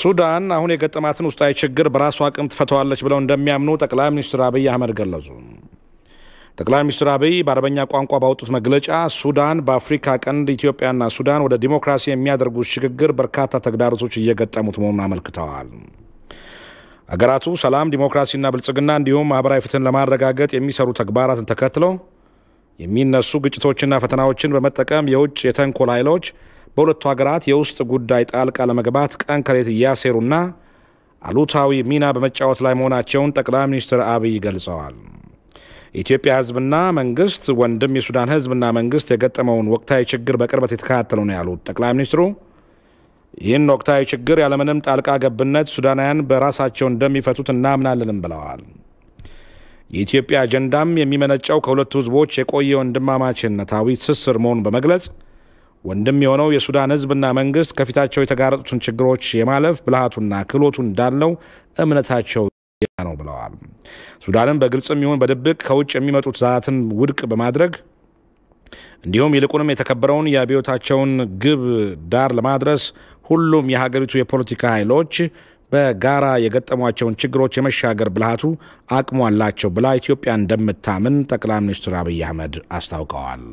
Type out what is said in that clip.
ሱዳን አሁን የገጠማትን ውስጣዊ ችግር በራሱ አቅም ትፈተዋለች ብለው እንደሚያምኑ ጠቅላይ ሚኒስትር አብይ አህመድ ገለጹ። ጠቅላይ ሚኒስትር አብይ በአረበኛ ቋንቋ ባወጡት መግለጫ ሱዳን በአፍሪካ ቀንድ ኢትዮጵያና ሱዳን ወደ ዲሞክራሲ የሚያደርጉት ሽግግር በርካታ ተግዳሮቶች እየገጠሙት መሆኑን አመልክተዋል። አገራቱ ሰላም፣ ዲሞክራሲና ብልጽግና እንዲሁም ማህበራዊ ፍትህን ለማረጋገጥ የሚሰሩ ተግባራትን ተከትለው የሚነሱ ግጭቶችና ፈተናዎችን በመጠቀም የውጭ የተንኮል ኃይሎች በሁለቱ ሀገራት የውስጥ ጉዳይ ጣልቃ ለመግባት ቀን ከሌት እያሴሩና አሉታዊ ሚና በመጫወት ላይ መሆናቸውን ጠቅላይ ሚኒስትር አብይ ገልጸዋል። የኢትዮጵያ ህዝብና መንግስት ወንድም የሱዳን ህዝብና መንግስት የገጠመውን ወቅታዊ ችግር በቅርበት የተከታተሉ ነው ያሉት ጠቅላይ ሚኒስትሩ ይህን ወቅታዊ ችግር ያለምንም ጣልቃ ገብነት ሱዳናውያን በራሳቸው እንደሚፈቱት እናምናለንም ብለዋል። የኢትዮጵያ አጀንዳም የሚመነጨው ከሁለቱ ህዝቦች የቆየ ወንድማማችነታዊ ትስስር መሆኑን በመግለጽ ወንድም የሆነው የሱዳን ህዝብና መንግስት ከፊታቸው የተጋረጡትን ችግሮች የማለፍ ብልሃቱና ክህሎቱ እንዳለው እምነታቸው ነው ብለዋል። ሱዳንም በግልጽም ይሁን በድብቅ ከውጭ የሚመጡ ትዕዛዛትን ውድቅ በማድረግ እንዲሁም ይልቁንም የተከበረውን የአብዮታቸውን ግብ ዳር ለማድረስ ሁሉም የሀገሪቱ የፖለቲካ ኃይሎች በጋራ የገጠሟቸውን ችግሮች የመሻገር ብልሃቱ አቅሙ አላቸው ብላ ኢትዮጵያ እንደምታምን ጠቅላይ ሚኒስትር አብይ አህመድ አስታውቀዋል።